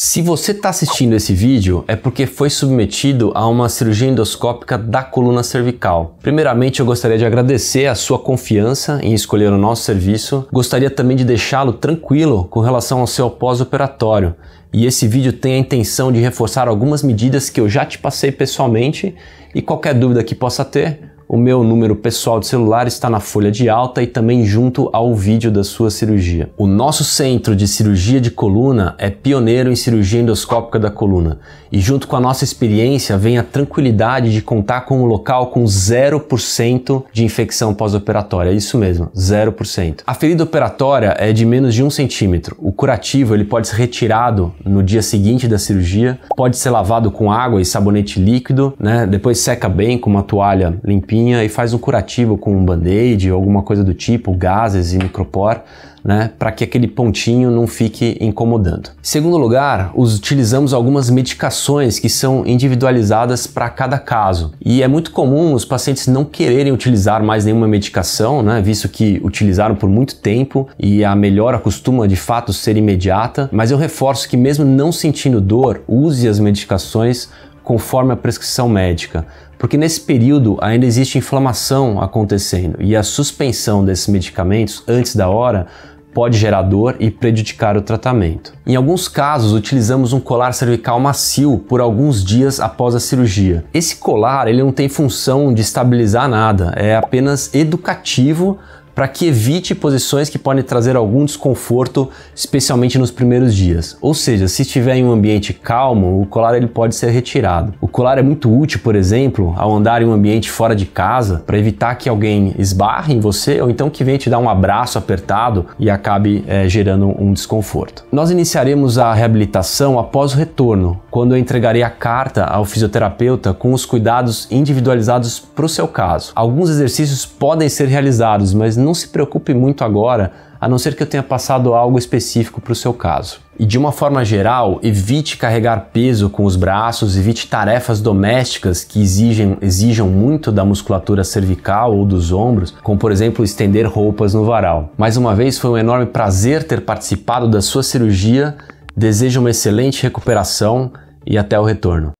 Se você está assistindo esse vídeo, é porque foi submetido a uma cirurgia endoscópica da coluna cervical. Primeiramente, eu gostaria de agradecer a sua confiança em escolher o nosso serviço. Gostaria também de deixá-lo tranquilo com relação ao seu pós-operatório. E esse vídeo tem a intenção de reforçar algumas medidas que eu já te passei pessoalmente e qualquer dúvida que possa ter, o meu número pessoal de celular está na folha de alta e também junto ao vídeo da sua cirurgia. O nosso centro de cirurgia de coluna é pioneiro em cirurgia endoscópica da coluna e, junto com a nossa experiência, vem a tranquilidade de contar com um local com 0% de infecção pós-operatória. É Isso mesmo, 0%. A ferida operatória é de menos de um centímetro curativo, ele pode ser retirado no dia seguinte da cirurgia, pode ser lavado com água e sabonete líquido, né? Depois seca bem com uma toalha limpinha e faz um curativo com um band-aid, alguma coisa do tipo, gases e micropor, né, para que aquele pontinho não fique incomodando. segundo lugar, utilizamos algumas medicações que são individualizadas para cada caso. E é muito comum os pacientes não quererem utilizar mais nenhuma medicação, né, visto que utilizaram por muito tempo e a melhora costuma de fato ser ser imediata, mas eu reforço que, mesmo não sentindo dor, use as medicações conforme a prescrição médica, porque nesse período ainda existe inflamação acontecendo e a suspensão desses medicamentos antes da hora pode gerar dor e prejudicar o tratamento. Em alguns casos, utilizamos um colar cervical macio por alguns dias após a cirurgia. Esse colar ele não tem função de estabilizar nada, é apenas educativo para que evite posições que podem trazer algum desconforto, especialmente nos primeiros dias. Ou seja, se estiver em um ambiente calmo, o colar ele pode ser retirado. O colar é muito útil, por exemplo, ao andar em um ambiente fora de casa, para evitar que alguém esbarre em você ou então que venha te dar um abraço apertado e acabe é, gerando um desconforto. Nós iniciaremos a reabilitação após o retorno, quando eu entregarei a carta ao fisioterapeuta com os cuidados individualizados para o seu caso. Alguns exercícios podem ser realizados, mas não se preocupe muito agora, a não ser que eu tenha passado algo específico para o seu caso. E de uma forma geral, evite carregar peso com os braços, evite tarefas domésticas que exigem, exijam muito da musculatura cervical ou dos ombros, como por exemplo estender roupas no varal. Mais uma vez, foi um enorme prazer ter participado da sua cirurgia. Desejo uma excelente recuperação e até o retorno.